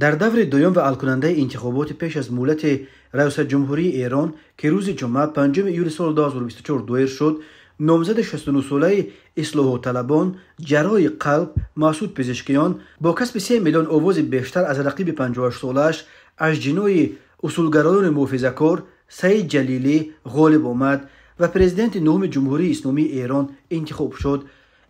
در دور دویم و الکننده انتخابات پیش از مولت رئیس جمهوری ایران که روز جمعه 5 ایول سال 2024 دویر شد نامزد 69 ساله اصلاح و طلبان جرای قلب مسعود پزشکیان با کسب 3 میلیون آواز بیشتر از رقیب 58 سالش از جنوی اصولگرایان محافظه‌کار سعید جلیلی غالب آمد و پرزیدنت نوم جمهوری اسلامی ایران انتخاب شد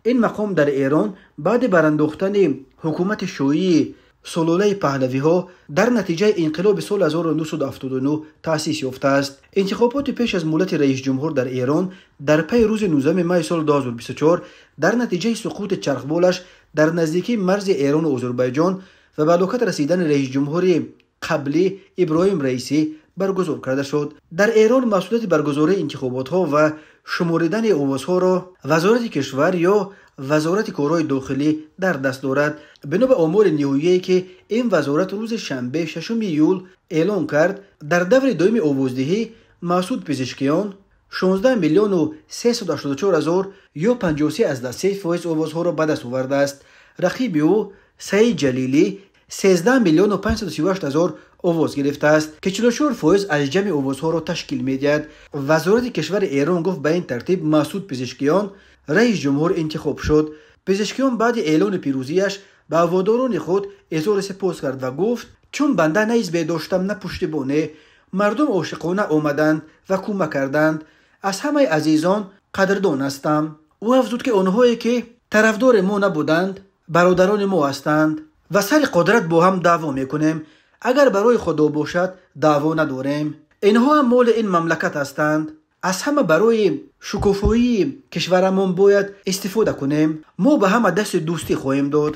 این مقام در ایران بعد برانداختن حکومت شویی سلوله پهلوی ها در نتیجه انقلاب سال 1979 تاسیس یافته است انتخابات پیش از ملت رئیس جمهور در ایران در پی روز 19 می سال 2024 در نتیجه سقوط چرخبولش در نزدیکی مرز ایران و آذربایجان و به رسیدن رئیس جمهوری قبلی ابراهیم رئیسی برگزار کرده شد در ایران مسئولیت برگزاری ها و شماریدن ها را وزارت کشور یا وزارت کارهای داخلی در دست دارد بنا به آمار نیویه که این وزارت روز شنبه ششم یول اعلام کرد در دور دوم آوازدهی مسعود پزشکیان 16 میلیون و 384 هزار یا 53 از دست فایز آوازها را به دست آورده است رقیب او سعید جلیلی 13 میلیون و 538 هزار اووز گرفته است که 44 فویز از جمع اووز را تشکیل می دید. وزارت کشور ایران گفت به این ترتیب ماسود پزشکیان رئیس جمهور انتخاب شد. پزشکیان بعد اعلان پیروزیش به واداران خود ازار سپاس کرد و گفت چون بنده نیز به داشتم نه بانه مردم عاشقانه آمدند و کمک کردند از همه عزیزان قدردان هستم او افزود که آنهایی که طرفدار ما نبودند برادران ما هستند و سر قدرت با هم دعوا میکنیم اگر برای خدا باشد دعوا نداریم اینها هم مال این مملکت هستند از همه برای شکوفایی کشورمون باید استفاده کنیم ما به همه دست دوستی خواهیم داد